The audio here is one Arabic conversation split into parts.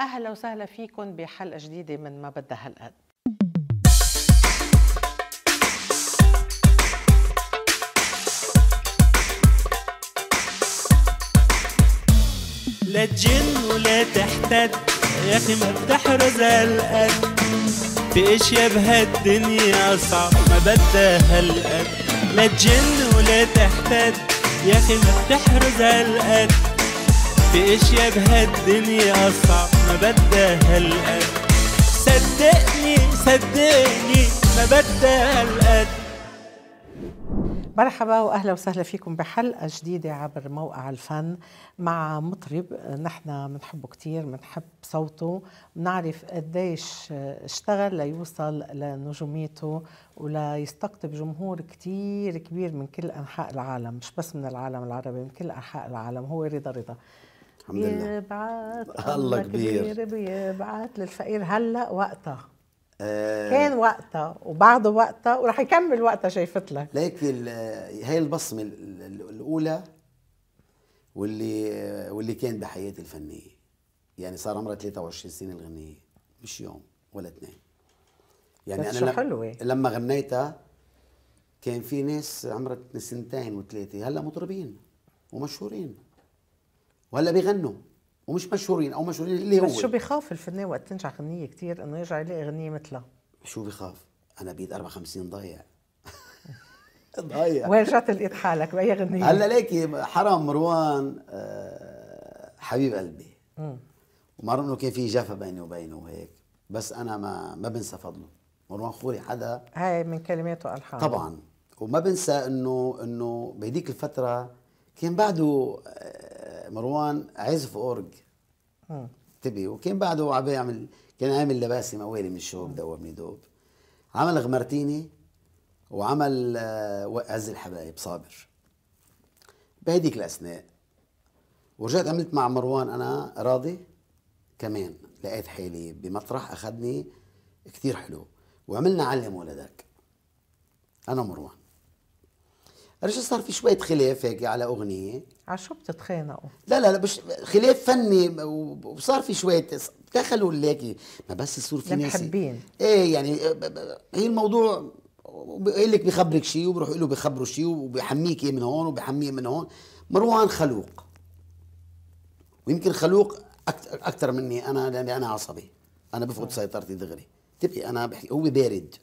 أهلا وسهلا فيكم بحلقة جديدة من ما بدها هالقد لا تجن ولا تحتد يا اخي ما بتحرز هالقد في اشياء بهالدنيا صعب ما بدها هالقد لا تجن ولا تحتد يا اخي ما بتحرز هالقد في اشياء بهالدنيا صعب ما بدها هالقد صدقني صدقني ما بدها هالقد مرحبا واهلا وسهلا فيكم بحلقه جديده عبر موقع الفن مع مطرب نحن بنحبه كثير بنحب صوته بنعرف قديش اشتغل ليوصل لنجوميته وليستقطب جمهور كثير كبير من كل انحاء العالم مش بس من العالم العربي من كل انحاء العالم هو رضا رضا الحمد لله يبعث الله كبير بيبعث للفقير هلا وقتها آه كان وقتها وبعده وقتها وراح يكمل وقتها شايفت لك ليك هاي البصمه الاولى واللي واللي كان بحياتي الفنيه يعني صار عمرها 23 سنه الغنيه مش يوم ولا اثنين يعني انا حلوة. لما غنيتها كان في ناس عمرها سنتين وثلاثه هلا مطربين ومشهورين ولا بيغنوا ومش مشهورين او مشهورين اللي هو بس شو بيخاف الفنان وقت تنجح غنيه كثير انه يرجع يلاقي اغنيه مثلها شو بخاف انا بيد 54 ضايع ضايع وين رجعت لقيت حالك باي غنيه هلا ليكي حرام مروان آه، حبيب قلبي ومرة انه كان في جفا بيني وبينه وهيك بس انا ما ما بنسى فضله مروان خوري حدا هاي من كلماته الحان طبعا وما بنسى انه انه بهديك الفتره كان بعده آه، مروان عزف اورج تبي وكان بعده عم بيعمل كان عامل لباسي موالي من الشوب دوبني دوب عمل غمرتيني وعمل آه، عز الحبايب صابر بهديك الاثناء ورجعت عملت مع مروان انا راضي كمان لقيت حالي بمطرح اخذني كثير حلو وعملنا علم ولدك انا مروان رجع صار في شويه خلاف هيك على اغنيه على شو بتتخانقوا؟ لا لا لا مش خلاف فني وصار في شويه دخلوا اللاكي ما بس يصير في ناس محبين ايه يعني آه، هي الموضوع بيقول لك بخبرك شيء وبروح له بخبره شيء وبحميك إيه من هون وبحميه من هون مروان خلوق ويمكن خلوق اكثر مني انا لاني انا عصبي انا بفقد سيطرتي دغري تبقي انا بحكي هو بارد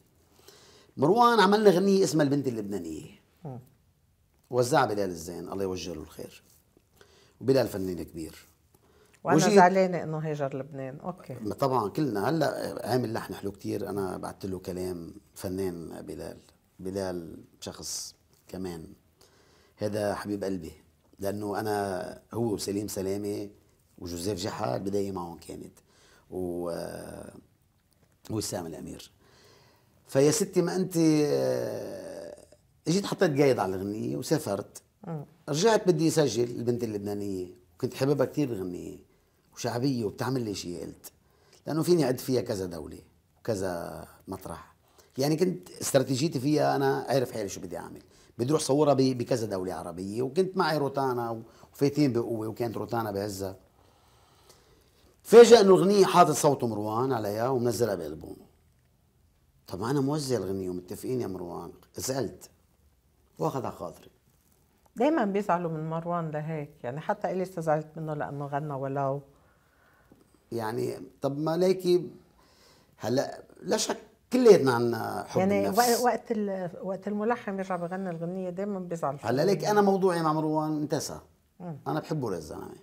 مروان عملنا غنية اسمها البنت اللبنانية وزعها بلال الزين الله يوجه له الخير وبلال فنان كبير وانا وجيت... زعلانه انه هاجر لبنان اوكي طبعا كلنا هلا عامل لحن حلو كتير انا بعثت له كلام فنان بلال بلال شخص كمان هذا حبيب قلبي لانه انا هو وسليم سلامه وجوزيف جحا البدايه معهم كانت و وسام الامير فيا ستي ما انت جيت حطيت قايد على الغنية وسافرت رجعت بدي اسجل البنت اللبنانية وكنت حاببها كثير الغنية وشعبية وبتعمل لي شيء قلت لأنه فيني أعد فيها كذا دولة وكذا مطرح يعني كنت استراتيجيتي فيها أنا عارف حالي شو بدي أعمل بدي أروح صورها بكذا دولة عربية وكنت معي روتانا وفايتين بقوة وكانت روتانا بهزة تفاجئ انه الغنية حاطط صوت مروان عليها ومنزلها بالبوم طب انا موزع الغنية ومتفقين يا مروان زعلت واخذها خاطري دايما بيزعلوا من مروان لهيك يعني حتى الي استزعلت منه لانه غنى ولو يعني طب ما ليكي هلا لا شك كلياتنا عنا حب يعني النفس. وقت وقت الملحن بيرجع بغني الغنيه دايما بيزعل هلا ليك انا موضوعي مع مروان انتسى مم. انا بحبه للزلمه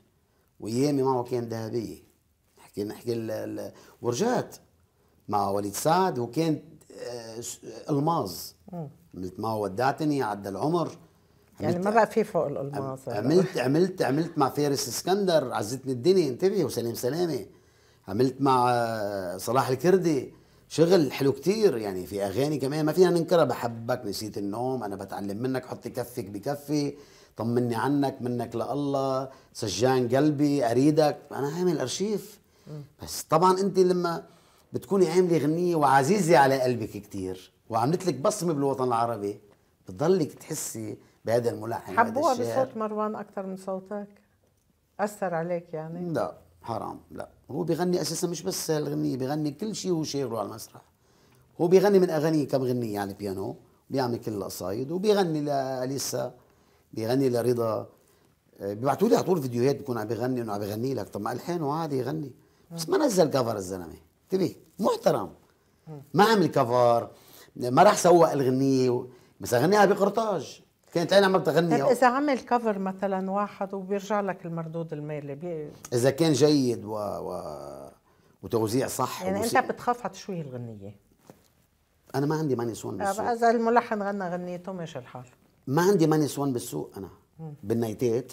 وايامي معه كان ذهبيه نحكي نحكي ورجعت مع وليد سعد وكانت آه، الماظ ما ودعتني عدى العمر يعني ما بقى في فوق الالماس عملت عملت عملت مع فارس اسكندر عزتني الدنيا انتبه وسليم سلامه عملت مع آه، صلاح الكردي شغل حلو كتير يعني في اغاني كمان ما فينا ننكرها بحبك نسيت النوم انا بتعلم منك حطي كفك بكفي طمني عنك منك لله سجان قلبي اريدك انا عامل ارشيف بس طبعا انت لما بتكوني عامله غنيه وعزيزه على قلبك كتير وعملت لك بصمه بالوطن العربي بتضلك تحسي بهذا الملحن حبوها بصوت مروان اكثر من صوتك اثر عليك يعني لا حرام لا هو بيغني اساسا مش بس الغنيه بيغني كل شيء هو شاغله على المسرح هو بيغني من اغانيه كم غنيه على يعني البيانو بيعمل كل القصايد وبيغني لاليسا بيغني لرضا آه، بيبعتوا لي على طول فيديوهات بيكون عم بيغني انه عم بيغني لك طب ما الحين وعادي يغني بس ما نزل كفر الزلمه انتبه محترم ما عمل كفر ما راح سوق الغنيه بس غنيها بقرطاج كانت انا ما بتغني طيب، اذا عمل كفر مثلا واحد وبيرجع لك المردود المالي بي... اذا كان جيد و... و... وتوزيع صح يعني وموسيقى. انت بتخاف على تشويه الغنيه انا ما عندي ماني سون بالسوق اذا الملحن غنى غنيته ماشي الحال ما عندي ماني سون بالسوق انا بالنايتات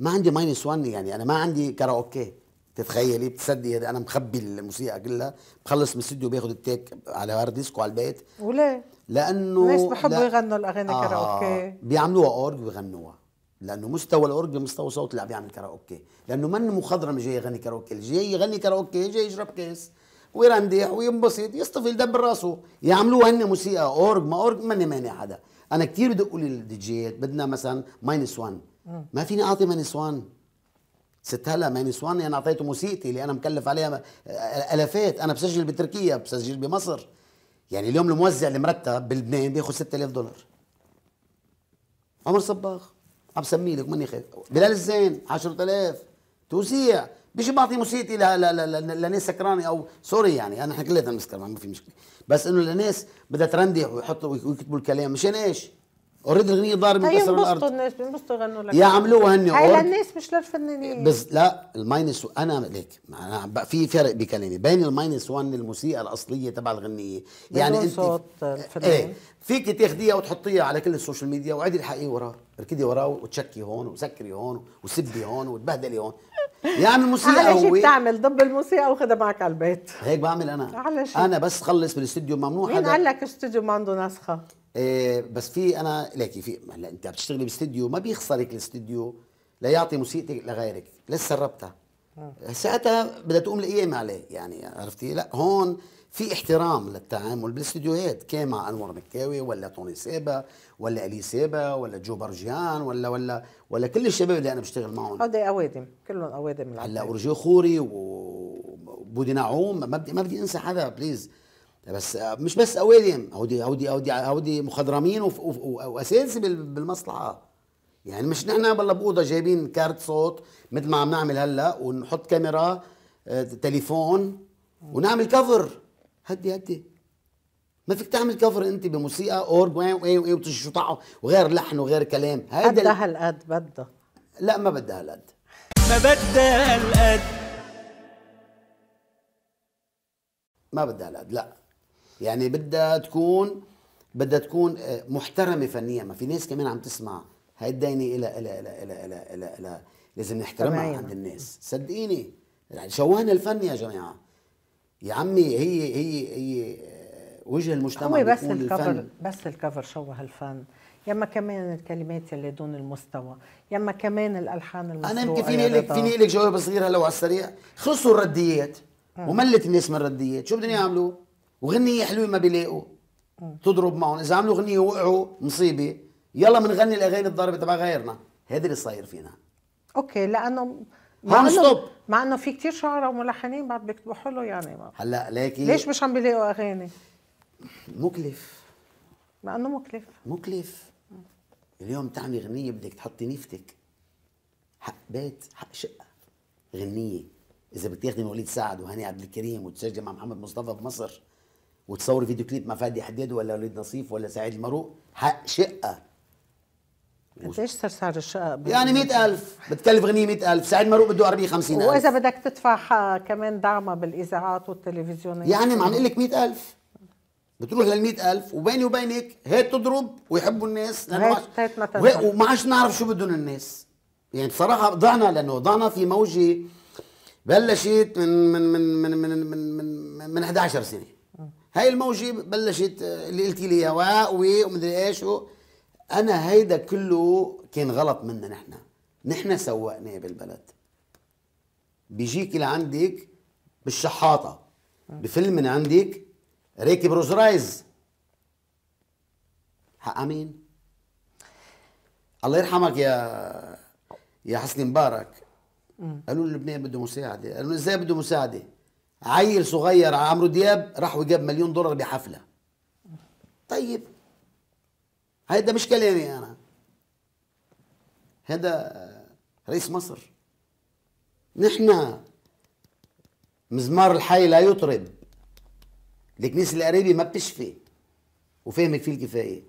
ما عندي ماينس 1 يعني انا ما عندي كاراوكي تتخيلي بتصدي انا مخبي الموسيقى كلها بخلص من الاستوديو باخذ التيك على هارد ديسك وعلى البيت وليه؟ لانه الناس بحبوا يغنوا الاغاني آه كاراوكي بيعملوها اورج بيغنوها لانه مستوى الاورج مستوى صوت اللي عم بيعمل كاراوكي لانه من مخضرم جاي يغني كاراوكي اللي جاي يغني كاراوكي جاي يشرب كاس ويرندح وينبسط يصطفي دبر راسه يعملوها هن موسيقى اورج ما اورج ماني مانع حدا انا كثير بدقوا لي الديجيات بدنا مثلا ماينس 1 ما فيني اعطي ماينس 1 ست هلا ما نسواني يعني انا اعطيته موسيقتي اللي انا مكلف عليها آه، الافات انا بسجل بتركيا بسجل بمصر يعني اليوم الموزع المرتب بلبنان بياخذ 6000 دولار عمر صباغ عم سميه لك ماني خايف بلال الزين 10000 توزيع بيجي بعطي موسيقتي لناس سكرانه او سوري يعني انا احنا كلياتنا بنسكر ما في مشكله بس انه لناس بدها ترندح ويحطوا ويكتبوا الكلام مشان ايش؟ اوريدي الاغنيه ضارب من كسر الارض الناس بينبسطوا يغنوا لك يعملوها هن هاي للناس مش للفنانين بس لا الماينس انا ليك انا في فرق بكلامي بين الماينس 1 الموسيقى الاصليه تبع الغنيه يعني انت صوت الفنانين ايه فيك تاخديها وتحطيها على كل السوشيال ميديا وعدي الحقيقة وراه اركدي وراه وتشكي هون وسكري هون وسبي هون وتبهدلي هون يعني الموسيقى على شيء بتعمل ضب الموسيقى وخدها معك على البيت هيك بعمل انا على شيء انا بس خلص بالاستديو ممنوع حدا مين قال لك استوديو ما عنده نسخه إيه، بس في انا ليكي في هلا انت عم تشتغلي باستديو ما بيخسرك الاستديو ليعطي موسيقتك لغيرك لسه ربتها آه. ساعتها بدها تقوم القيم عليه يعني عرفتي لا هون في احترام للتعامل بالاستديوهات كان مع انور مكاوي ولا طوني سيبا ولا الي سيبا ولا جو برجيان ولا ولا ولا كل الشباب اللي انا بشتغل معهم هذا اوادم كلهم اوادم هلا ورجو خوري وبودي نعوم ما بدي ما بدي انسى حدا بليز بس مش بس اوادم اهودي اهودي اهودي اهودي مخضرمين واساس بالمصلحه يعني مش نحن بالله باوضه جايبين كارت صوت مثل ما عم نعمل هلا ونحط كاميرا آه، تليفون ونعمل كفر هدي هدي ما فيك تعمل كفر انت بموسيقى اورج وشو وغير لحن وغير كلام هذا بدها هالقد بدها لا ما بدها هالقد ما بدها هالقد ما بدها هالقد لا يعني بدها تكون بدها تكون آه، محترمه فنيا ما في ناس كمان عم تسمع هاي الدينه الى الى الى الى الى الى, إلى لازم نحترمها طبعاً. عند الناس صدقيني يعني شوهنا الفن يا جماعه يا عمي هي هي هي آه، وجه المجتمع هو بس الكفر الفن. بس الكفر شوه الفن اما كمان الكلمات اللي دون المستوى اما كمان الالحان المسروقه انا يمكن فيني لك فيني لك جواب صغير هلا وعلى السريع خلصوا الرديات وملت الناس من الرديات شو بدهم يعملوا وغنية حلوة ما بيلاقوا تضرب معهم إذا عملوا غنية وقعوا مصيبة يلا منغني الأغاني الضاربة تبع غيرنا هذا اللي صاير فينا أوكي لأنه مع انه ستوب. مع انه في كثير شعراء وملحنين بعد بيكتبوا حلو يعني ما. هلا لكن ليش مش عم بيلاقوا اغاني؟ مكلف مع انه مكلف مكلف اليوم تعملي غنيه بدك تحطي نيفتك حق بيت حق شقه غنيه اذا بدك تاخذي مواليد سعد وهاني عبد الكريم وتسجلي مع محمد مصطفى بمصر وتصور فيديو كليب مع فادي حداد ولا وليد نصيف ولا سعيد المروق شقه قديش صار سعر الشقه؟ يعني 100000 بتكلف غنية 100000 سعيد مروق بده 40 50000 وإذا بدك تدفع آه، كمان دعمها بالإذاعات والتلفزيونات يعني عم أقول لك 100000 بتروح لل 100000 وبيني وبينك هيك تضرب ويحبوا الناس لأنه هيك ما وما عادش نعرف شو بدهم الناس يعني بصراحة ضعنا لأنه ضعنا في موجة بلشت من من من من من من, من, من 11 سنة هاي الموجه بلشت آه، اللي قلتي لي اياها ومدري ايش انا هيدا كله كان غلط منا نحن نحن سوقناه بالبلد بيجيك لعندك بالشحاطه بفيلم من عندك راكب روز رايز حق امين الله يرحمك يا يا حسني مبارك قالوا لبنان بده مساعده قالوا ازاي بده مساعده عيل صغير عمرو دياب راح وجاب مليون دولار بحفله طيب هيدا مش كلامي انا هذا رئيس مصر نحن مزمار الحي لا يطرب الكنيسه القريبه ما بتشفي وفهمك فيه الكفايه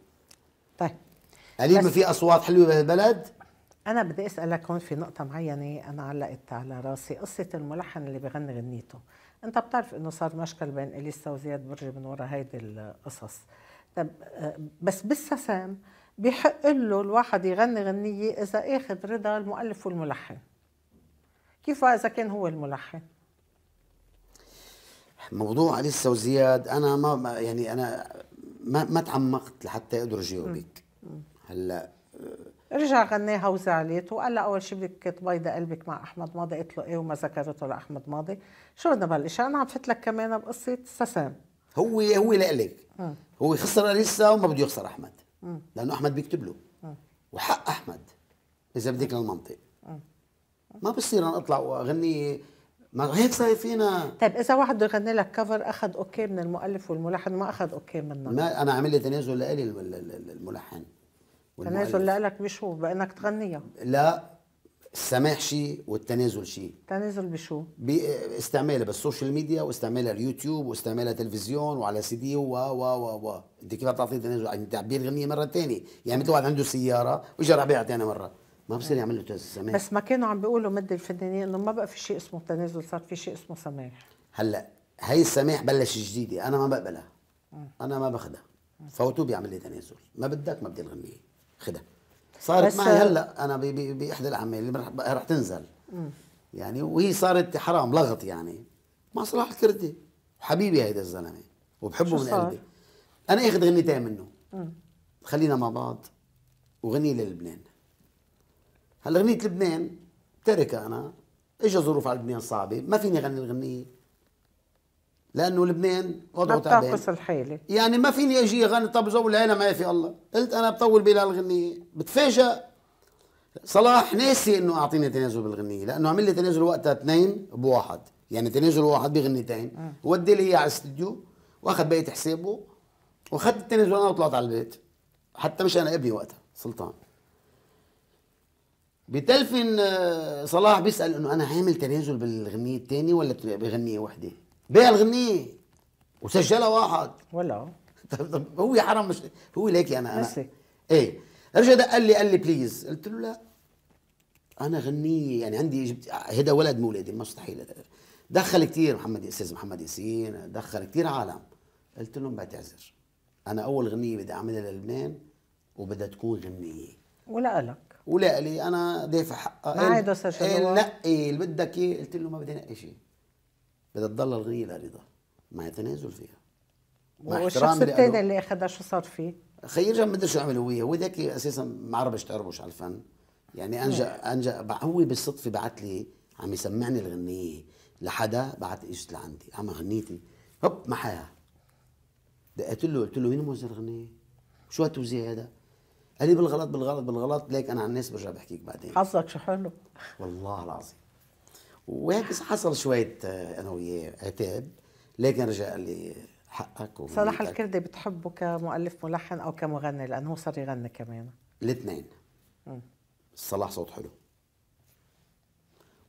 طيب قليل ما في اصوات حلوه بهالبلد انا بدي اسالك هون في نقطه معينه انا علقت على راسي قصه الملحن اللي بغني غنيته انت بتعرف انه صار مشكل بين اليسا وزياد برجي من ورا هيدي القصص طب آه، بس بالسسام بحق له الواحد يغني غنيه اذا اخذ رضا المؤلف والملحن كيف اذا كان هو الملحن موضوع اليسا وزياد انا ما يعني انا ما ما تعمقت لحتى اقدر اجاوبك هلا رجع غناها وزعلت وقال لها اول شيء بدك تبيض قلبك مع احمد ماضي قلت له ايه وما ذكرته لاحمد ماضي شو بدنا بلش انا عم فتلك كمان بقصه سسام هو هو لك هو خسر لسه وما بده يخسر احمد م. لانه احمد بيكتب له م. وحق احمد اذا بدك للمنطق ما بصير انا اطلع واغني ما هيك صاير فينا طيب اذا واحد بده يغني لك كفر اخذ اوكي من المؤلف والملحن ما اخذ اوكي منك ما انا عامل لي تنازل لالي الملحن تنازل لك بشو بانك تغنيها لا السماح شيء والتنازل شيء تنازل بشو باستعمالها بالسوشيال ميديا واستعمالها اليوتيوب واستعمالها تلفزيون وعلى سي دي و و و و انت كيف بتعطي تنازل يعني انت عم الغنية مره ثانيه يعني مثل واحد عنده سياره وجا ربيعها ثاني مره ما بصير يعمل له تنازل سماح بس ما كانوا عم بيقولوا مد الفنانين انه ما بقى في شيء اسمه تنازل صار في شيء اسمه سماح هلا هي السماح بلش جديده انا ما بقبلها انا ما باخذها فوتو بيعمل لي تنازل ما بدك ما بدي الغنيه خدع صارت معي هلا انا باحدى الاعمال اللي رح تنزل مم. يعني وهي صارت حرام لغط يعني مع صلاح الكردي حبيبي هيدا الزلمه وبحبه من قلبي انا اخذ غنيتين منه مم. خلينا مع بعض وغني للبنان هلا غنيت لبنان تركها انا اجى ظروف على لبنان صعبه ما فيني اغني الغنيه لانه لبنان وضعه تعبان الطاقس الحالي يعني ما فيني اجي غني طب جو ما في الله قلت انا بطول بالي على الغنيه بتفاجئ صلاح ناسي انه اعطيني تنازل بالغنيه لانه عمل لي تنازل وقتها اثنين بواحد يعني تنازل واحد بغنيتين ودي لي اياه على الاستديو واخذ بقيه حسابه واخذت التنازل انا وطلعت على البيت حتى مش انا ابني وقتها سلطان بتلفن آه، صلاح بيسال انه انا عامل تنازل بالغنيه الثانيه ولا بغنيه وحده بيع الغنية وسجلها واحد ولا هو حرام مش هو ليك انا انا نسي. ايه رجع دق لي قال لي بليز قلت له لا انا غنية يعني عندي جبت هيدا ولد مولدي مستحيل دخل كثير محمد استاذ محمد ياسين دخل كثير عالم قلت لهم بعتذر انا اول غنية بدي اعملها للبنان وبدها تكون غنية ولا لك ولا لي انا دافع حقها ما عاد سجل شغل نقي اللي بدك اياه قلت له ما بدي نقي شيء بدها تضل الغنية الأريضة مع تنازل فيها مع والشخص الثاني اللي أخذها شو صار فيه؟ خيرها ما ادري شو عمل هو وذاك اساسا ما عرفش تعربش على الفن يعني انجا نعم. انجا هو بالصدفه بعت لي عم يسمعني الغنيه لحدا بعت اجت لعندي عم غنيتي هوب محاها دقيت له قلت له وين موزع الغنيه؟ شو هالتوزيع هذا؟ قال لي بالغلط بالغلط بالغلط ليك انا على الناس برجع بحكيك بعدين حظك شو حلو والله العظيم وهيك حصل شويه آه، انا وياه عتاب لكن رجع لي حقك صلاح الكردي بتحبه كمؤلف ملحن او كمغني لانه هو صار يغني كمان الاثنين صلاح صوت حلو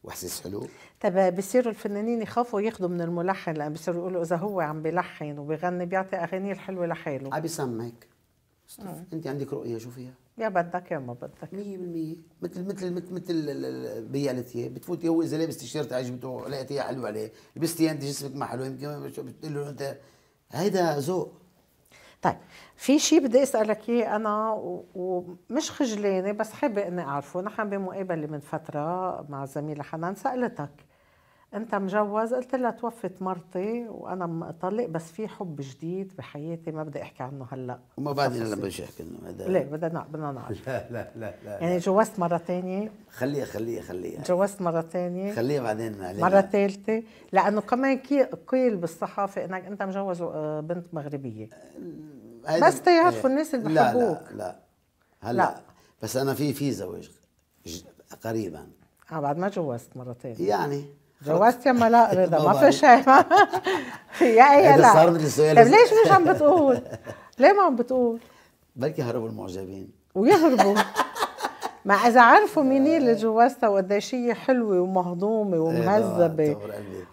واحساس حلو طب بصيروا الفنانين يخافوا ياخذوا من الملحن لان بصيروا يقولوا اذا هو عم بيلحن وبيغني بيعطي اغانيه الحلوه لحاله عم بيسمعك آه. انت عندك رؤيه شو فيها؟ يا بدك يا ما بدك 100% مثل مثل مثل مثل بيع الثياب بتفوتي هو اذا لابس تيشيرت عجبته لقيتها حلوه عليه لبستي انت جسمك ما حلو يمكن بتقول له انت هيدا ذوق طيب في شيء بدي اسالك اياه انا ومش خجلانه بس حابه اني اعرفه نحن بمقابله من فتره مع الزميله حنان سالتك انت مجوز قلت لها توفت مرتي وانا مطلق بس في حب جديد بحياتي ما بدي احكي عنه هلا وما بعدين انا بدي احكي عنه هذا ليه بدنا بدنا نعرف لا لا لا لا يعني جوزت مره ثانيه خليها خليها خليها جوزت مره ثانيه خليها بعدين علينا. مره ثالثه لانه كمان قيل بالصحافه انك انت مجوز آه، بنت مغربيه آه، بس تيعرفوا إيه. الناس اللي بحبوك لا لا لا هلا بس انا في في زواج قريبا اه بعد ما جوزت مرتين يعني جوازتي ما لا رضا ما في ما يا ايه لا طيب ليش مش عم بتقول؟ ليه ما عم بتقول؟ بلكي هربوا المعجبين ويهربوا ما اذا عرفوا مين هي اللي جوازتها وقديش هي حلوه ومهضومه ومهذبه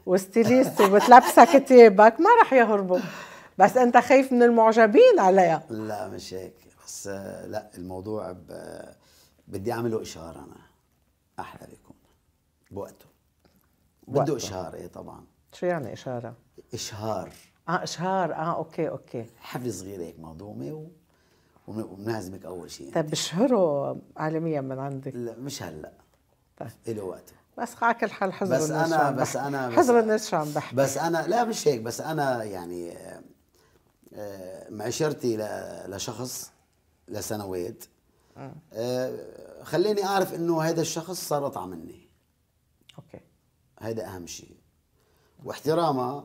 وستيليست وبتلبسها كتابك ما رح يهربوا بس انت خايف من المعجبين عليها لا مش هيك بس لا الموضوع ب... بدي اعمله اشاره انا احلى بيكون بوقته بده اشهار ايه طبعا شو يعني اشاره؟ اشهار اه اشهار اه اوكي اوكي حفله صغيره هيك مهضومه و... وبنعزمك اول شيء طيب بشهره عالميا من عندك لا مش هلا طيب له وقته بس على كل حال حزب بس انا بس انا حزب الناس شو عم بحكي بس انا لا مش هيك بس انا يعني آه، آه، معشرتي لشخص لسنوات آه. خليني اعرف انه هذا الشخص صار اطعم مني اوكي هذا أهم شيء واحترامها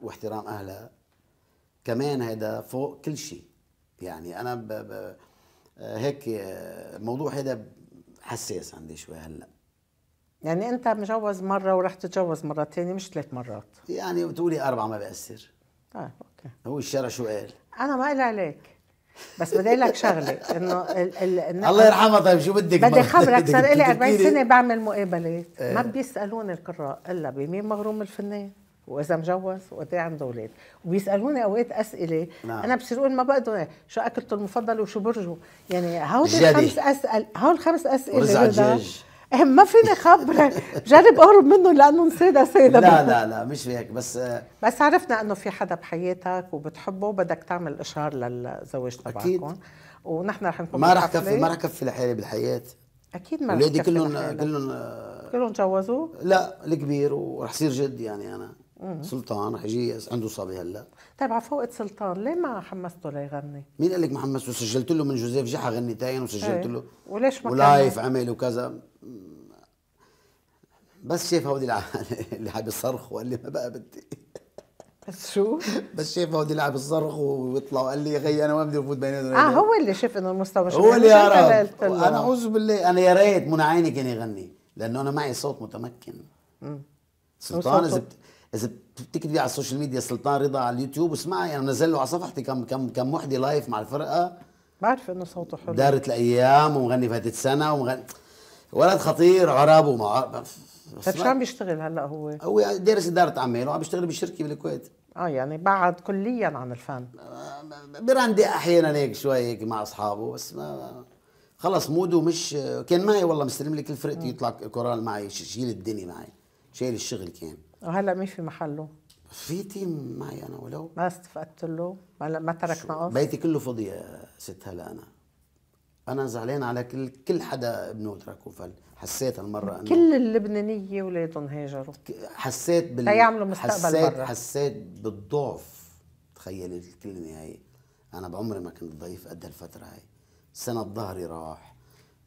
واحترام أهلها كمان هذا فوق كل شيء يعني أنا ب... ب... هيك الموضوع هذا حساس عندي شوي هلا يعني انت مجوز مره ورح تتجوز مره ثانيه مش ثلاث مرات يعني بتقولي اربعه ما بيأثر طيب اوكي هو الشرع شو قال؟ انا ما قال عليك بس بدي اقول لك شغله انه ال ال الله يرحمها طيب شو بدك بدي خبرك صار لي 40 سنه بعمل مقابلات إيه. ما بيسالوني القراء الا بمين مغروم الفنان واذا مجوز وقت عنده اولاد وبيسالوني اوقات اسئله نعم. انا بصير اقول ما بقدر شو اكلته المفضله وشو برجه يعني هول الخمس اسئله هول الخمس اسئله إيه، ما فيني خبره جرب اهرب منه لانه نسيدة سيدة لا لا لا مش هيك بس آه، بس عرفنا انه في حدا بحياتك وبتحبه وبدك تعمل اشهار للزواج تبعكم ونحن رح نكون ما رح كفي ما رح كفي لحالي بالحياه اكيد ما رح كفي كلهم كلهم آه، كلهم تجوزوا؟ لا الكبير ورح يصير جد يعني انا مم. سلطان رح يجي عنده صبي هلا طيب على فوقة سلطان ليه ما حمسته ليغني؟ مين قال لك ما حمسته؟ سجلت له من جوزيف جحا غنيتين وسجلت إيه. له وليش ما ولايف عمل وكذا بس شايف هودي اللي حاب يصرخ الصرخ وقال لي ما بقى بدي بس شو؟ بس شايف هودي لعب الصرخ ويطلع وقال لي يا غي انا ما بدي افوت بين اه هو اللي شاف انه المستوى مش هو اللي يعرف انا اعوذ بالله انا يا ريت منى عيني كان يغني لانه انا معي صوت متمكن سلطان اذا اذا بتكتبي على السوشيال ميديا سلطان رضا على اليوتيوب اسمعي انا نزل له على صفحتي كم كم كم وحده لايف مع الفرقه بعرف انه صوته حلو دارت الايام ومغني فاتت سنه ومغني ولد خطير عرابه مع طيب شو عم بيشتغل هلا هو؟ هو دارس اداره اعمال وعم بيشتغل بشركه بالكويت اه يعني بعد كليا عن الفن براندي احيانا هيك شوي هيك مع اصحابه بس ما خلص موده مش كان معي والله مستلم لي كل فرقتي يطلع كورال معي شيل الدنيا معي شايل الشغل كان وهلا آه، مين في محله؟ في تيم معي انا ولو ما استفدت له ما ما ترك نقص بيتي كله فضي يا ست هلا انا انا زعلان على كل كل حدا ابنه تركه فن حسيت هالمره انه كل اللبنانيه ولادهم هاجروا حسيت بال يعملوا مستقبل حسيت برا. حسيت بالضعف تخيلي الكلمه هي انا بعمري ما كنت ضعيف قد هالفتره هي سنه ظهري راح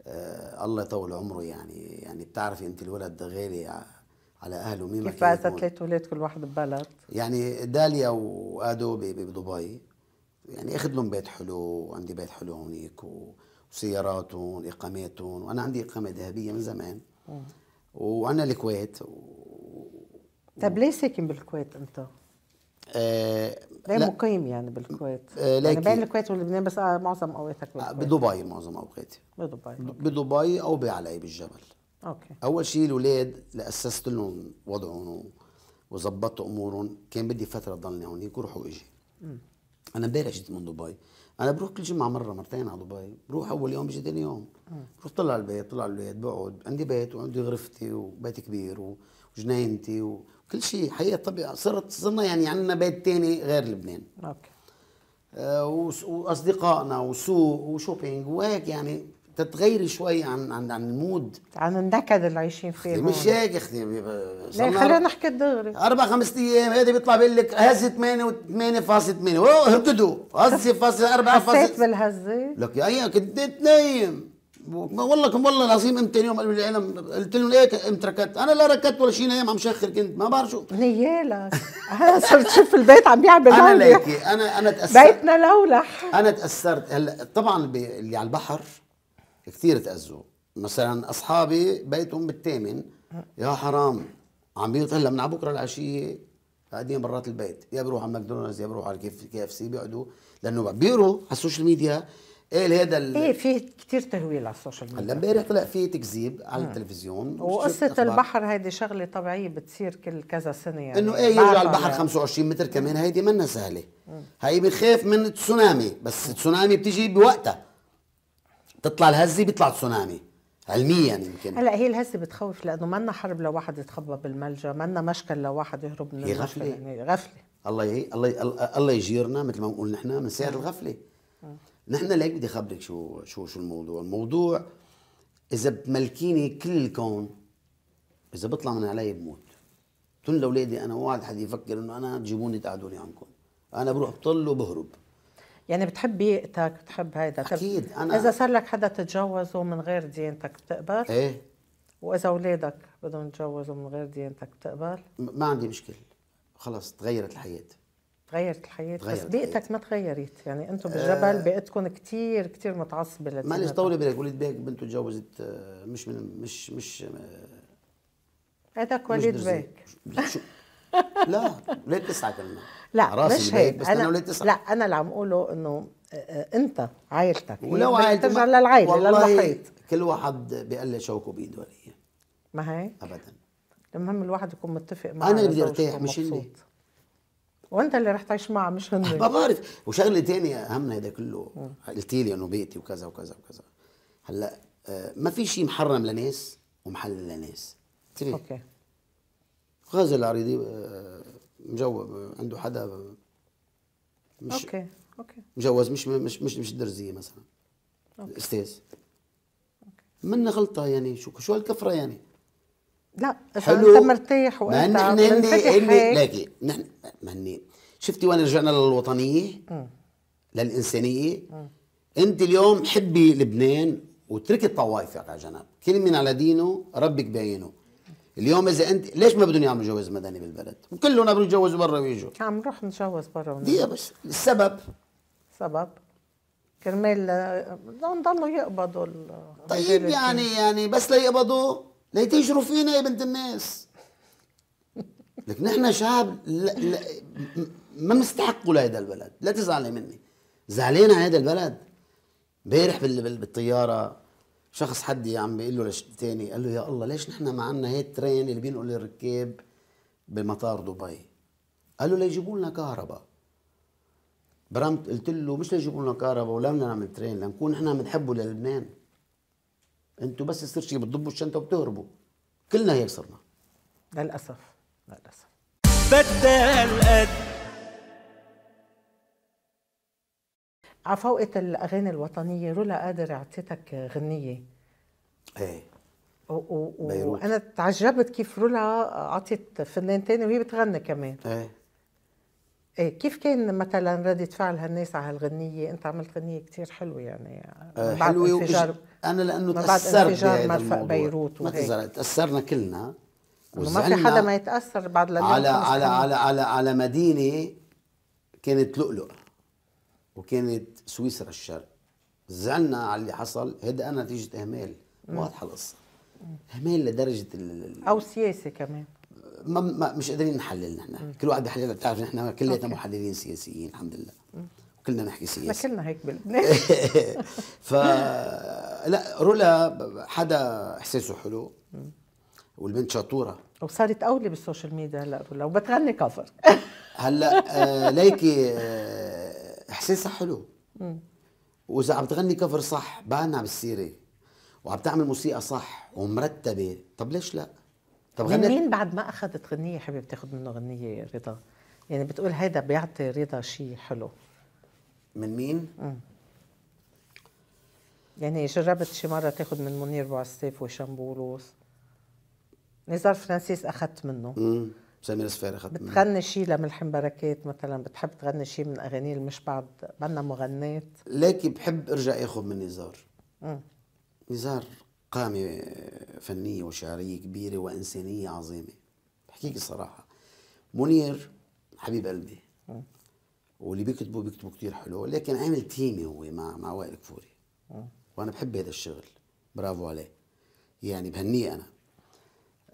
آه الله يطول عمره يعني يعني بتعرفي انت الولد غالي على اهله مين كيف بقى ثلاث اولاد كل واحد ببلد يعني داليا وادو بدبي يعني اخذ لهم بيت حلو وعندي بيت حلو هونيك و... سياراتهم واقاماتهم وانا عندي اقامه ذهبيه من زمان وانا الكويت و... طيب ليه ساكن بالكويت انت؟ آه ليه لا. مقيم يعني بالكويت؟ آه يعني بين الكويت ولبنان بس آه معظم اوقاتك آه، بدبي معظم اوقاتي بدبي بدبي او بعلي بالجبل اوكي اول شيء الاولاد لاسست لهم وضعهم وظبطت امورهم كان بدي فتره ضلني هونيك وروح واجي انا امبارح جيت من دبي انا بروح كل جمعه مره مرتين على دبي بروح اول يوم بيجي ثاني يوم بروح طلع البيت طلع البيت بقعد عندي بيت وعندي غرفتي وبيت كبير وجنينتي وكل شيء حقيقه طبيعه صرت صرنا يعني عندنا بيت ثاني غير لبنان اوكي آه واصدقائنا وسوق وشوبينج وهيك يعني تتغيري شوي عن عن عن المود عن النكد اللي عايشين فيه مش هيك اختي لا خلينا نحكي دغري اربع خمس ايام هذا بيطلع بيقول لك هزه 8 8.8 هددوا هزه فاصل 4 فاصل حسيت بالهزه لك يا كنت نايم والله كم والله العظيم امتى اليوم قالوا لي العلم قلت لهم ليك امتى ركضت انا لا ركضت ولا شيء نايم عم شخر كنت ما بعرف شو نيالك انا صرت شوف البيت عم بيعمل انا ليكي انا انا تاثرت بيتنا لولح انا تاثرت هلا طبعا اللي على البحر كثير تأذوا مثلا أصحابي بيتهم بالثامن يا حرام عم بيوت هلا من على بكره العشيه قاعدين برات البيت يا بيروح على ماكدونالدز يا بيروح على كيف كي اف سي بيقعدوا لانه بيقروا على السوشيال ميديا ايه هذا ايه في كثير تهويل على السوشيال ميديا هلا امبارح طلع في تكذيب على التلفزيون وقصه البحر هيدي شغله طبيعيه بتصير كل كذا سنه يعني انه ايه يرجع البحر يعني. 25 متر كمان هيدي منا سهله هي بنخاف من تسونامي بس التسونامي بتيجي بوقتها تطلع الهزه بيطلع تسونامي علميا يمكن هلا هي الهزه بتخوف لانه منا حرب لو واحد يتخبى بالملجا منا مشكل لو واحد يهرب من هي غفله يعني غفله الله يهي الله ي... الله يجيرنا مثل ما بنقول نحن من سعر الغفله نحن ليك بدي اخبرك شو شو شو الموضوع الموضوع اذا بملكيني كل الكون اذا بطلع من علي بموت قلت لاولادي انا واحد حد يفكر انه انا تجيبوني تقعدوني عنكم انا بروح بطل وبهرب يعني بتحب بيئتك بتحب هيدا اكيد انا اذا صار لك حدا تتجوزه من غير ديانتك بتقبل؟ ايه واذا اولادك بدهم يتجوزوا من غير ديانتك بتقبل؟ ما عندي مشكله خلص تغيرت الحياه تغيرت الحياة تغيرت بس بيئتك ما تغيرت يعني انتم آه، بالجبل آه بيئتكم كثير كثير متعصبة ما معلش طولي بالك وليد بيك بنته تجوزت آه، مش من مش مش هذاك آه، وليد بيك لا ليه تسعه كلمه لا راسي مش هيك بس انا ليه تسعه لا انا اللي عم اقوله انه آه، آه، انت عائلتك ولو يعني عائلتك ترجع للعائله للمحيط كل واحد بيقلي شوكه بايده هي ما هي ابدا المهم الواحد يكون متفق معه انا اللي بدي ارتاح مش هني وانت اللي رح تعيش معه مش هن ما بعرف وشغله ثانيه اهم من هذا كله قلتي لي انه بيتي وكذا وكذا وكذا هلا آه، ما في شيء محرم لناس ومحلل لناس اوكي غازي العريضي آه، مجوب عنده حدا مش اوكي اوكي مجوز مش مش مش, مش درزيه مثلا أوكي. استاذ منا غلطه يعني شو شو هالكفره يعني لا حلو انت مرتاح وانت عم تنفتح هن نحن نحن شفتي وين رجعنا للوطنيه م. للانسانيه م. انت اليوم حبي لبنان وتركي الطوائف على جنب كل من على دينه ربك بعينه اليوم اذا انت ليش ما بدهم يعملوا جواز مدني بالبلد؟ كلهم بدهم يتجوزوا برا ويجوا عم نروح نتجوز برا دقيقه بس السبب سبب كرمال بدهم يضلوا يقبضوا طيب يعني يعني بس ليقبضوا ليتجروا فينا يا بنت الناس لك نحن شعب لا لا ما مستحقوا لهيدا البلد لا تزعلي مني زعلانه هيدا البلد امبارح بالطياره شخص حد عم بيقول له لثاني قال له يا الله ليش نحن ما عندنا هي الترين اللي بينقل الركاب بمطار دبي قال له ليجيبوا لنا كهرباء برمت قلت له مش ليجيبوا لنا كهرباء ولا بدنا نعمل ترين لنكون نحن بنحبه للبنان انتوا بس يصير شيء بتضبوا الشنطه وبتهربوا كلنا هيك صرنا للاسف للاسف بدها هالقد عفوقة الأغاني الوطنية رولا قادر أعطيتك غنية ايه و... وأنا تعجبت كيف رولا عطيت فنان تاني وهي بتغني كمان ايه, إيه، كيف كان مثلا ردة فعل هالناس على هالغنية؟ أنت عملت غنية كثير حلوة يعني آه حلوة انفجار وإج... أنا لأنه تأثرت بعد انفجار مرفق بيروت ما تزعل تأثرنا كلنا ما في حدا ما يتأثر بعد على على, على على على على مدينة كانت لؤلؤ وكانت سويسرا الشر زعلنا على اللي حصل هيدا أنا نتيجة إهمال واضحة القصة إهمال لدرجة أو سياسي كمان ما, ما مش قادرين نحلل نحن كل واحد بحلل بتعرف نحن كلنا محللين سياسيين الحمد لله كلنا وكلنا نحكي سياسي ما كلنا هيك بلبنان ف لا رولا حدا احساسه حلو والبنت شطوره وصارت اولى بالسوشيال ميديا هلا رولا وبتغني كفر هلا آه ليكي آه احساسها حلو واذا عم تغني كفر صح بانع بالسيره وعم تعمل موسيقى صح ومرتبه طب ليش لا طب من مين بعد ما اخذت غنيه حبيب تاخذ منه غنيه رضا يعني بتقول هيدا بيعطي رضا شيء حلو من مين مم. يعني جربت شي مره تاخذ من منير بوعسيف وهشام نزار فرانسيس اخذت منه مم. سمير سفاري خدت بتغني شيء لملحم بركات مثلا بتحب تغني شيء من اغانيه اللي مش بعد بدنا مغنات لكن بحب ارجع اخذ من نزار نزار قامة فنية وشعرية كبيرة وإنسانية عظيمة بحكيك الصراحة منير حبيب قلبي واللي بيكتبوا بيكتبوا كتير حلو لكن عامل تيمة هو مع مع وائل كفوري وأنا بحب هذا الشغل برافو عليه يعني بهنيه أنا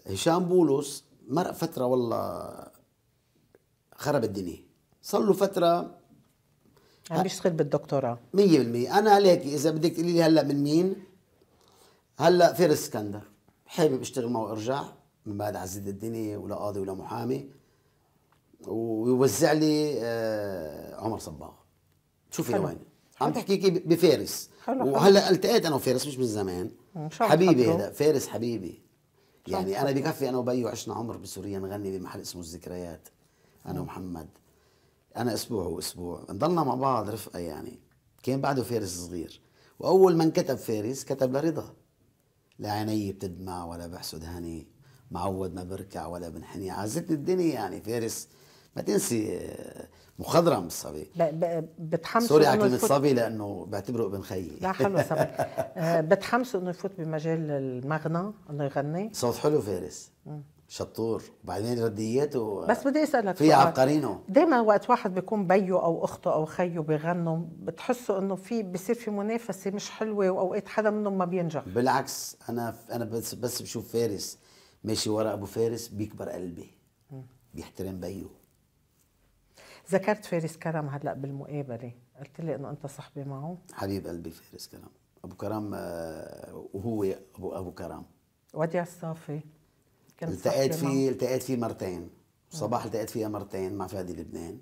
هشام بولس مرق فترة والله خرب الدنيا صار له فترة عم يعني بيشتغل بالدكتوراه 100% انا ليك اذا بدك تقولي لي هلا من مين هلا فارس اسكندر حابب اشتغل معه وارجع من بعد عزيز الدنيا ولا قاضي ولا محامي ويوزع لي آه عمر صباغ شوفي لوين عم تحكيكي بفارس وهلا التقيت انا وفارس مش من زمان حبيبي هذا فارس حبيبي يعني انا بكفي انا وبيو عشنا عمر بسوريا نغني بمحل اسمه الذكريات انا ومحمد انا اسبوع واسبوع نضلنا مع بعض رفقه يعني كان بعده فارس صغير واول من كتب فارس كتب لرضا لا عيني بتدمع ولا بحسد هني معود ما بركع ولا بنحني عزتني الدنيا يعني فارس ما تنسي آه، مخضرم الصبي بتحمسه سوري على كلمة صبي لأنه بعتبره ابن خيي لا حلو صبي آه، بتحمسه إنه يفوت بمجال المغنى إنه يغني صوت حلو فارس شطور وبعدين ردياته بس بدي اسالك في عبقرينه دائما وقت واحد بيكون بيو او اخته او خيه بيغنوا بتحسوا انه في بصير في منافسه مش حلوه واوقات حدا منهم ما بينجح بالعكس انا انا بس بس بشوف فارس ماشي ورا ابو فارس بيكبر قلبي بيحترم بيو ذكرت فارس كرم هلا بالمقابله قلت لي انه انت صحبه معه حبيب قلبي فارس كرم ابو كرم وهو آه، ابو ابو كرم وديع الصافي كنت التقيت فيه التقيت فيه مرتين صباح التقيت فيها مرتين مع فادي لبنان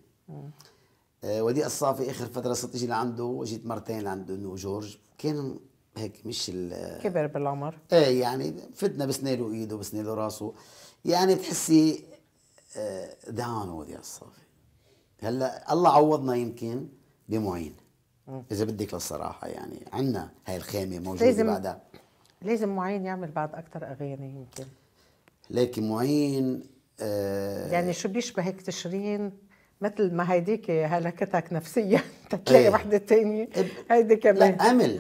آه وديع الصافي اخر فتره صرت اجي لعنده وجيت مرتين لعنده انه جورج كان هيك مش كبر بالعمر ايه يعني فتنا بسنا ايده بسنا راسه يعني بتحسي آه دعانه وديع الصافي هلا الله عوضنا يمكن بمعين اذا بدك للصراحه يعني عندنا هاي الخيمه موجوده لازم بعدها لازم معين يعمل بعد اكثر اغاني يمكن لكن معين آه يعني شو بيشبه هيك تشرين مثل ما هيديك هلكتك نفسيا تلاقي ايه. وحده ثانيه هيدي كمان لا عمل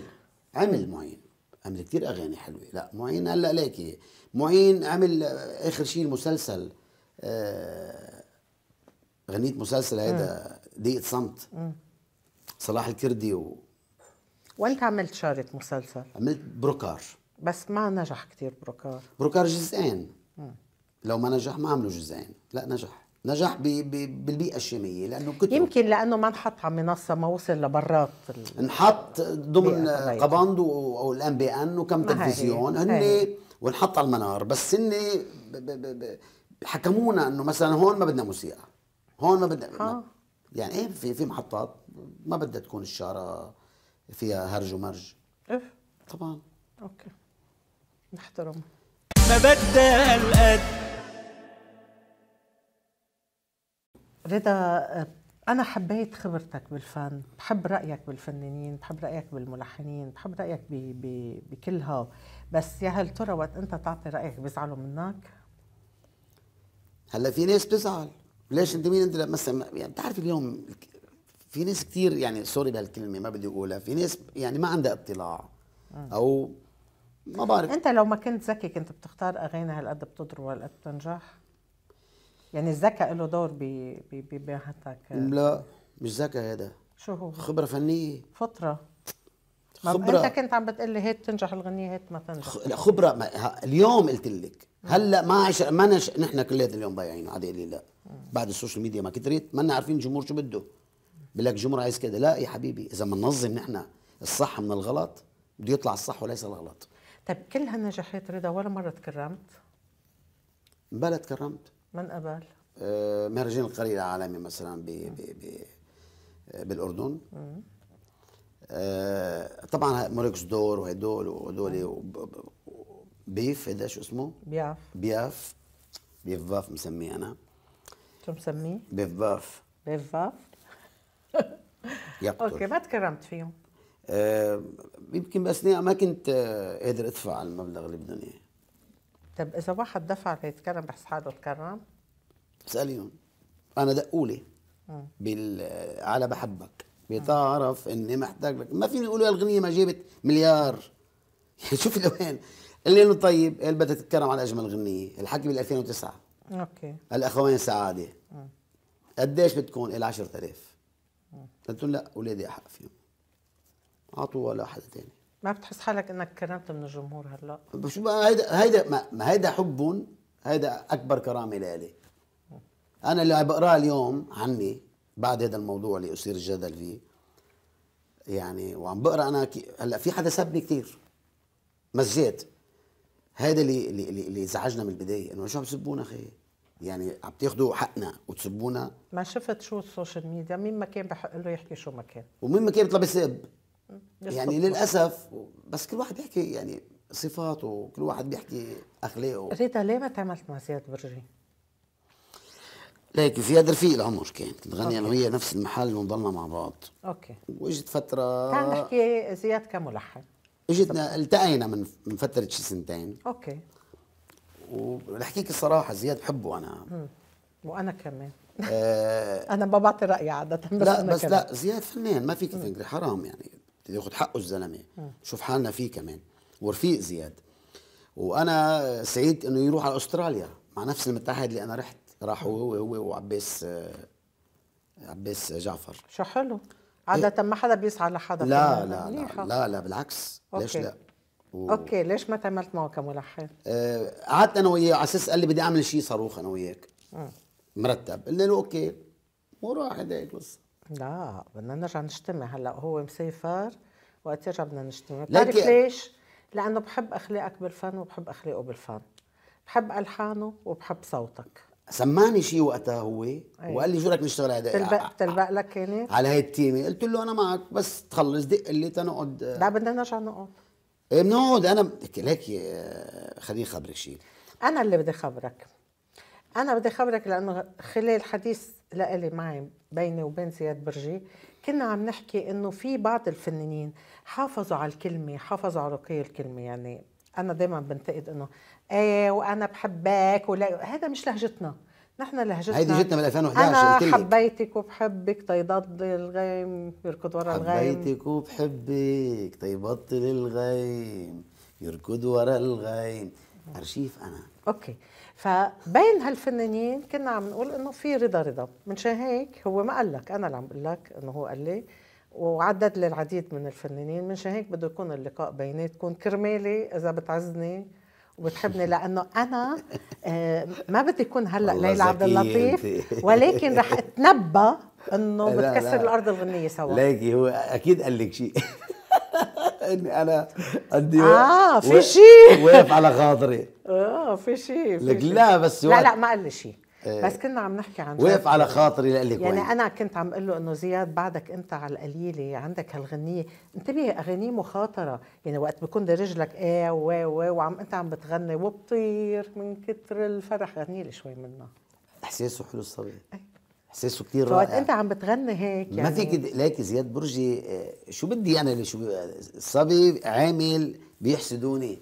عمل معين عمل كثير اغاني حلوه لا معين هلا ليكي معين عمل آه، اخر شيء المسلسل آه غنيت مسلسل هذا دقيقة صمت صلاح الكردي و وانت عملت شارة مسلسل عملت بروكار بس ما نجح كثير بروكار بروكار جزئين لو ما نجح ما عملوا جزئين لا نجح نجح بي بي بالبيئه الشاميه لانه كتب يمكن لانه ما انحط على منصه ما وصل لبرات انحط ضمن قباند او الام بي ان وكم تلفزيون هن وانحط على المنار بس هن حكمونا انه مثلا هون ما بدنا موسيقى هون ما بدنا آه. يعني ايه في في محطات ما بدها تكون الشارع فيها هرج ومرج اف إيه. طبعا اوكي نحترم ما بدها هالقد رضا أنا حبيت خبرتك بالفن، بحب رأيك بالفنانين، بحب رأيك بالملحنين، بحب رأيك ب... ب... بكل هاو، بس يا هل ترى وقت أنت تعطي رأيك بيزعلوا منك؟ هلا في ناس بتزعل ليش انت مين انت مثلا يعني بتعرف اليوم في ناس كثير يعني سوري بهالكلمه ما بدي اقولها في ناس يعني ما عندها اطلاع او ما بعرف انت لو ما كنت ذكي كنت بتختار اغاني هالقد بتضرب وهالقد بتنجح يعني الذكاء له دور ببيعتك لا مش ذكاء هذا شو هو خبره فنيه فطره خبرة. انت كنت عم بتقلي هيك تنجح الغنيه هيك ما تنجح لا خبره ما اليوم قلت لك هلا ما عش... ما نش... نحن كلياتنا اليوم ضايعين على لا بعد السوشيال ميديا ما كثرت ما عارفين الجمهور شو بده بقول لك الجمهور عايز كذا لا يا حبيبي اذا بننظم نحن الصح من الغلط بده يطلع الصح وليس الغلط طيب كل هالنجاحات رضا ولا مره تكرمت؟ بلا تكرمت من قبل؟ آه مهرجان القريه العالمي مثلا ب... ب... ب... بالاردن آه طبعا موريكس دور وهدول وهدول بيف هذا شو اسمه؟ بياف بياف بيف باف مسميه انا شو مسميه؟ بيف باف بيف باف؟ يقتل اوكي ما تكرمت فيهم آه يمكن بس ما كنت آه قادر ادفع المبلغ اللي بدهم اياه طيب اذا واحد دفع ليتكرم بحس حاله تكرم؟ اساليهم انا دقولي بال آه، على بحبك بتعرف اني محتاج لك ما فيني اقول يا الغنيه ما جابت مليار شوف لوين الليل طيب قال بدها تتكرم على اجمل غنيه الحكي بال 2009 اوكي الاخوين سعاده قديش بتكون؟ قال 10000 قلت لهم لا اولادي احق فيهم اعطوها لحدا ثاني ما بتحس حالك انك كرمت من الجمهور هلا شو بقى هيدا هيدا ما, ما هيدا حب هيدا اكبر كرامه لإلي انا اللي بقراه اليوم عني بعد هذا الموضوع اللي اثير الجدل فيه يعني وعم بقرا انا هلا في حدا سبني كثير مزيت هذا اللي اللي اللي ازعجنا من البدايه انه شو عم تسبونا اخي يعني عم تاخذوا حقنا وتسبونا ما شفت شو السوشيال ميديا مين ما كان بحق له يحكي شو ما كان ومين ما كان بيطلع يسب يعني للاسف بس كل واحد بيحكي يعني صفاته وكل واحد بيحكي اخلاقه ريتا ليه ما تعاملت مع زياد برجي؟ ليك زياد رفيق العمر كان كنت غني انا وهي نفس المحل ونضلنا مع بعض اوكي واجت فتره تعال نحكي زياد كملحن اجتنا التقينا من من فتره شي سنتين اوكي وبحكيك الصراحه زياد بحبه انا مم. وانا كمان آه انا ما بعطي رايي عاده بس لا أنا بس كمان. لا زياد فنان ما فيك تنكري حرام يعني ياخذ حقه الزلمه شوف حالنا فيه كمان ورفيق زياد وانا سعيد انه يروح على استراليا مع نفس المتحد اللي انا رحت راحوا هو هو وعباس آه عباس جعفر شو حلو عادة ما حدا بيسعى لحدا لا لا لا, لا لا بالعكس أوكي. ليش لا و... اوكي ليش ما تعاملت معه كملحن؟ آه، قعدت آه انا وياه على اساس قال لي بدي اعمل شيء صاروخ انا وياك مرتب قلنا له اوكي مو راح هيك بس لا بدنا نرجع نجتمع هلا هو مسافر وقت يرجع بدنا نجتمع بتعرف ليش؟ لانه بحب اخلاقك بالفن وبحب اخلاقه بالفن بحب الحانه وبحب صوتك سمعني شيء وقتها هو أيه. وقال لي شو بدك نشتغل هذا تلبق آه، آه، تلبق لك كانت؟ على هي التيمه قلت له انا معك بس تخلص دق لي تنقعد آه. لا بدنا نرجع نقعد ايه بنقعد انا ليك خليني خبرك شيء انا اللي بدي خبرك انا بدي خبرك لانه خلال حديث لإلي معي بيني وبين زياد برجي كنا عم نحكي انه في بعض الفنانين حافظوا على الكلمه حافظوا على رقي الكلمه يعني انا دائما بنتقد انه ايه وانا بحبك ولا هذا مش لهجتنا نحن لهجتنا هيدي جتنا من 2011 انا حبيتك وبحبك طيبض الغيم يركض ورا الغيم حبيتك وبحبك تيبطل طيب الغيم يركض ورا الغيم ارشيف انا اوكي فبين هالفنانين كنا عم نقول انه في رضا رضا منشان هيك هو ما قال لك انا اللي عم بقول لك انه هو قال لي وعدد للعديد من الفنانين منشان هيك بده يكون اللقاء بيناتكم كرمالي اذا بتعزني وبتحبني لانه انا آه، ما بدي اكون هلا ليلى عبد اللطيف ولكن رح اتنبا انه بتكسر الارض الغنيه سوا ليكي هو اكيد قال لك شيء اني انا آه، قد اه في شيء واقف على خاطري اه في شيء لك لا بس لا لا ما قال لي شيء آه، بس كنا عم نحكي عن وقف على خاطري لقلك يعني وين. انا كنت عم اقول له انه زياد بعدك انت على القليله عندك هالغنيه انتبه اغاني مخاطره يعني وقت بكون رجلك ايه و و وعم انت عم بتغني وبطير من كتر الفرح غني لي شوي منها احساسه حلو الصبي إيه. احساسه كثير رائع فوقت انت عم بتغني هيك يعني ما فيك ليك زياد برجي آه، شو بدي انا شو الصبي عامل بيحسدوني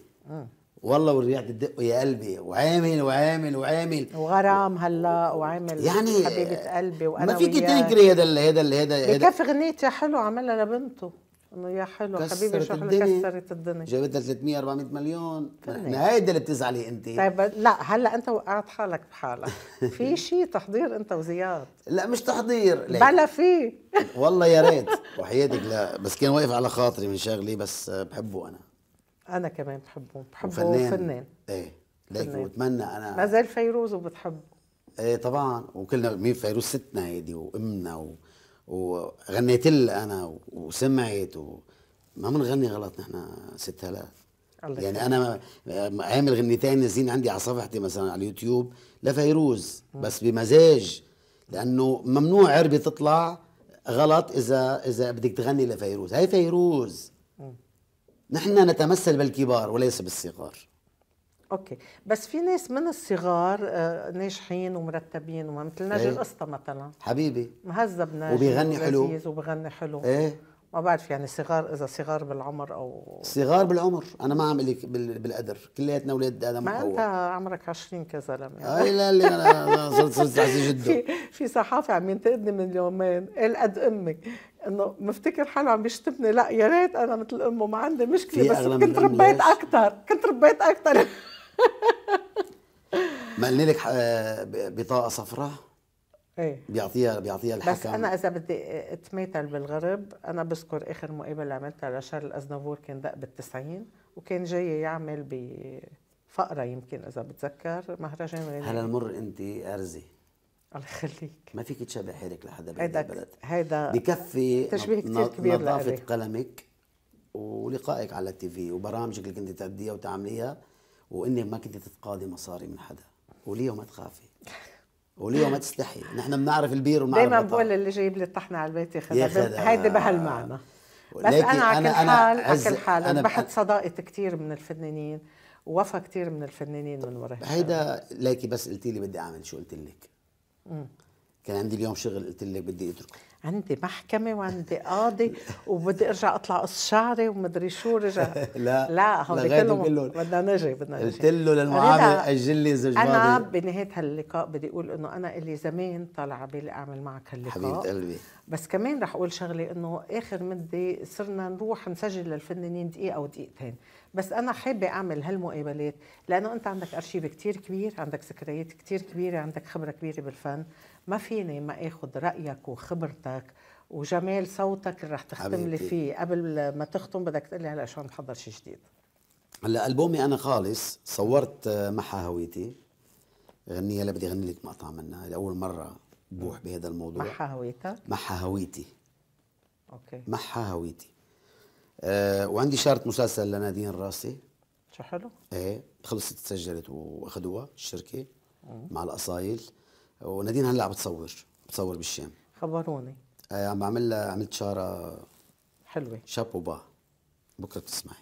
والله والرياح تدق يا قلبي وعامل وعامل وعامل وغرام هلا وعامل يعني حبيبه قلبي وانا ما فيك تنكري هذا هذا هذا بكفي يا حلو عملها لبنته انه يا حلو حبيبي شو كسرت الدنيا جابت لها 300 400 مليون ما هيدا اللي بتزعلي انت طيب لا هلا انت وقعت حالك بحالك في شيء تحضير انت وزياد لا مش تحضير لا بلا في والله يا ريت وحياتك لا بس كان واقف على خاطري من شغلي بس بحبه انا انا كمان بحبه بحبه إيه، فنان فنان ايه لكن وبتمنى انا ما زال فيروز وبتحبه ايه طبعا وكلنا مين فيروز ستنا هيدي وامنا و... وغنيت لها انا وسمعت و... ما بنغني غلط نحن ست هلال يعني انا عامل غنيتين نازلين عندي على صفحتي مثلا على اليوتيوب لفيروز بس بمزاج لانه ممنوع عربي تطلع غلط اذا اذا بدك تغني لفيروز هاي فيروز نحن نتمثل بالكبار وليس بالصغار اوكي بس في ناس من الصغار آه، ناجحين ومرتبين ومثل ناجي ايه؟ القسطى مثلا حبيبي مهذب ناجي وبيغني حلو وبيغني حلو ايه ما بعرف يعني صغار اذا صغار بالعمر او صغار بالعمر انا ما عم لك بالقدر كلياتنا اولاد ادم ما انت عمرك 20 كزلمه يعني. اي لا لا صرت صرت جدا في في صحافي عم ينتقدني من يومين قال قد امك انه مفتكر حاله عم بيشتمني لا يا ريت انا مثل امه ما عندي مشكله بس كنت ربيت اكثر كنت ربيت اكثر ما قلنا لك آه، بطاقه صفراء ايه بيعطيها بيعطيها الحكم بس انا اذا بدي اتماثل بالغرب انا بذكر اخر مقابله عملتها لشارل ازنافور كان دق بالتسعين وكان جاي يعمل بفقره يمكن اذا بتذكر مهرجان هلا نمر انت ارزي الله يخليك ما فيك تشبه حالك لحدا بهذا البلد هيدا بكفي تشبيه كثير كبير نظافه قلمك ولقائك على التي في وبرامجك اللي كنت تأديها وتعمليها وانك ما كنت تتقاضي مصاري من حدا وليه ما تخافي وليه ما تستحي نحن بنعرف البير ونعرف دائما بقول اللي جايب لي الطحنه على البيت ياخذها هيدي بهالمعنى بس انا على كل حال على كل حال ربحت صداقه كثير من الفنانين ووفى كثير من الفنانين من ورا هيدا ليكي بس قلتي لي بدي اعمل شو قلت لك كان عندي اليوم شغل قلت لك بدي اتركه عندي محكمة وعندي قاضي وبدي ارجع اطلع قص شعري ومدري شو رجع لا لا هول كلهم بدنا نجي بدنا نجي قلت له للمعامل اجل لي زوج انا بنهاية هاللقاء بدي اقول انه انا اللي زمان طالعة على بالي اعمل معك هاللقاء حبيبة قلبي بس كمان رح اقول شغلة انه اخر مدة صرنا نروح نسجل للفنانين دقيقة ودقيقتين بس انا حابه اعمل هالمقابلات لانه انت عندك ارشيف كتير كبير عندك ذكريات كتير كبيره عندك خبره كبيره بالفن ما فيني ما اخذ رايك وخبرتك وجمال صوتك اللي رح تختم لي فيه قبل ما تختم بدك تقول لي هلا شو عم تحضر شيء جديد هلا البومي انا خالص صورت معها هويتي غنية هلا بدي اغني لك مقطع منها لاول مره بوح بهذا الموضوع معها هويتك معها هويتي اوكي معها هويتي آه، وعندي شارة مسلسل لنادين راسي شو حلو ايه خلصت تسجلت واخذوها الشركه مع الاصايل ونادين هلا عم بتصور بتصور بالشام خبروني آه، عم بعمل لها عملت شاره حلوه شابو با بكره بتسمعي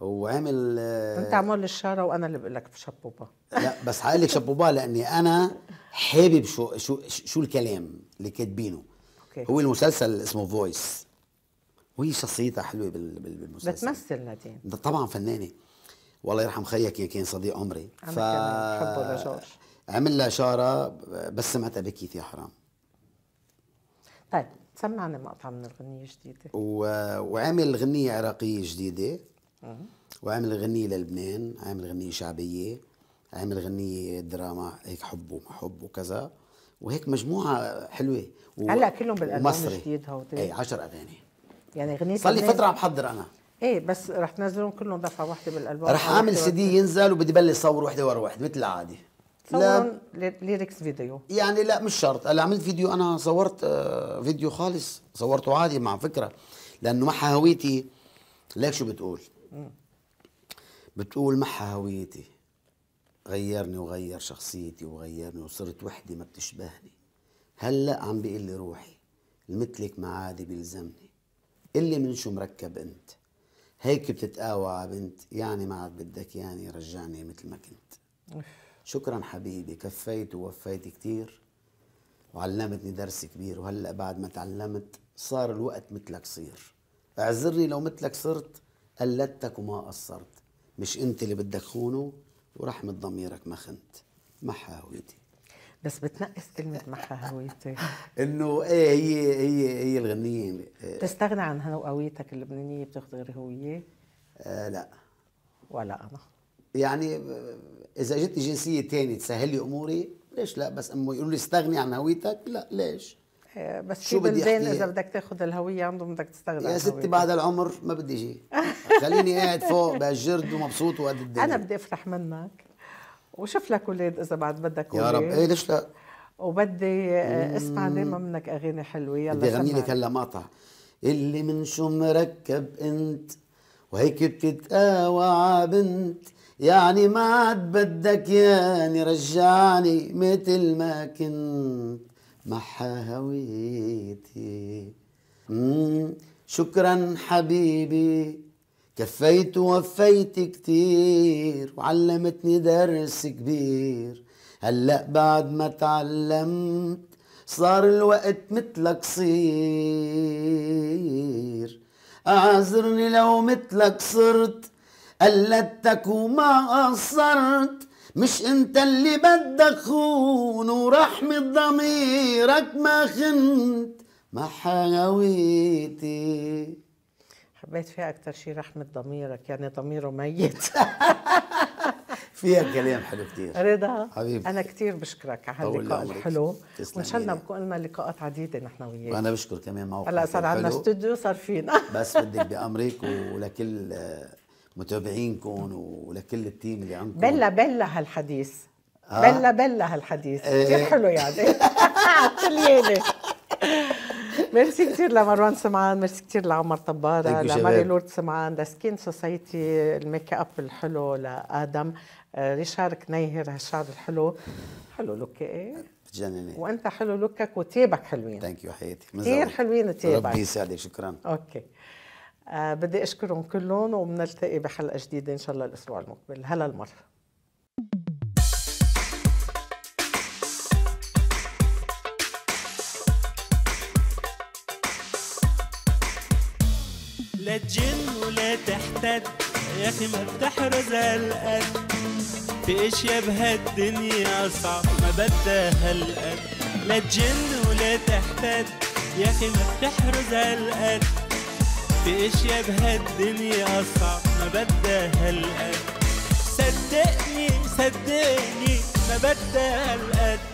وعامل آه، انت عمول الشاره وانا اللي بقول لك شابو با لا بس حقول لك شابو با لاني انا حابب شو شو شو الكلام اللي كاتبينه هو المسلسل اسمه فويس وهي شخصيتها حلوه بالمسلسل بتمثل نادين طبعا فنانه والله يرحم خيك كان صديق عمري ف حبه عمل لها شارة بس سمعتها بكيت يا حرام طيب سمعنا مقطع من الغنية جديدة و... وعامل غنية عراقية جديدة وعامل غنية للبنان عامل غنية شعبية عامل غنية دراما هيك حب وما حب وكذا وهيك مجموعة حلوة و... هلا كلهم بالألبوم الجديد هودي اي 10 أغاني يعني غنيت صار لي فتره عم بحضر انا ايه بس رح تنزلهم كلهم دفعه واحده بالالبوم رح اعمل سي دي ينزل وبدي بلش صور وحده ورا وحده مثل العادي لا ليركس فيديو يعني لا مش شرط هلا عملت فيديو انا صورت آه، فيديو خالص صورته عادي مع فكره لانه معها هويتي ليك شو بتقول بتقول معها هويتي غيرني وغير شخصيتي وغيرني وصرت وحدي ما بتشبهني هلا عم بيقول لي روحي مثلك ما عادي بيلزمني اللي من شو مركب انت هيك بتتقاوى بنت يعني ما عاد بدك ياني رجعني مثل ما كنت شكرا حبيبي كفيت ووفيت كثير وعلمتني درس كبير وهلا بعد ما تعلمت صار الوقت مثلك صير اعذرني لو مثلك صرت قلدتك وما قصرت مش انت اللي بدك خونه ورحمة ضميرك ما خنت محاويتي بس بتنقص كلمة محا هويتي انه ايه هي هي هي الغنية بتستغنى عن هويتك اللبنانية بتاخذ غير هوية؟ آه لا ولا انا يعني آه، اذا اجتني جنسية ثانية تسهل لي اموري ليش لا بس امه يقولوا لي استغني عن هويتك لا ليش؟ إيه، بس شو بدي اذا بدك تاخذ الهويه عندهم بدك تستغنى يا ستي بعد العمر ما بدي شيء خليني قاعد فوق بهالجرد ومبسوط وقد الدنيا انا بدي افرح منك وشوف لك اولاد اذا بعد بدك يا رب ايه ليش لا وبدي آه، اسمع دائما منك اغاني حلوه يلا بدي اغني لك هلا مقطع اللي من شو مركب انت وهيك بتتقاوى عبنت يعني ما عاد بدك ياني رجعني مثل ما كنت محا هويتي شكرا حبيبي كفيت ووفيت كتير وعلمتني درس كبير هلأ بعد ما تعلمت صار الوقت متلك صير أعذرني لو متلك صرت قلدتك وما قصرت مش انت اللي بدك خون ورحمة ضميرك ما خنت ما حيويتي حبيت فيها أكثر شيء رحمة ضميرك يعني ضميره ميت فيها كلام حلو كثير رضا حبيبي انا كثير بشكرك على هاللقاء الحلو وان شاء الله بكون لنا لقاءات عديده نحن وياك وانا بشكر كمان معك هلا صار عندنا استوديو صار فينا بس بدك بامرك ولكل متابعينكم ولكل التيم اللي عندكم بلا بلا هالحديث بلا بلا هالحديث كثير إيه. حلو يعني على ميرسي كثير لمروان سمعان ميرسي كثير لعمر طبارة لماري لورد سمعان لسكين سوسايتي الميك اب الحلو لآدم آه، ريشار كنيهر هالشعر الحلو حلو لوك ايه بتجنني وانت حلو لوكك وتيابك حلوين ثانك يو حياتي كثير حلوين تيابك ربي يسعدك شكرا اوكي آه بدي اشكرهم كلهم وبنلتقي بحلقه جديده ان شاء الله الاسبوع المقبل هلا المره لا تجن ولا تحتد يا اخي ما بتحرز القد في اشياء بهالدنيا صعب ما بدها القد لا تجن ولا تحتد يا اخي ما بتحرز القد في اشياء بهالدنيا صعب ما بدها القد صدقني صدقني ما بدها القد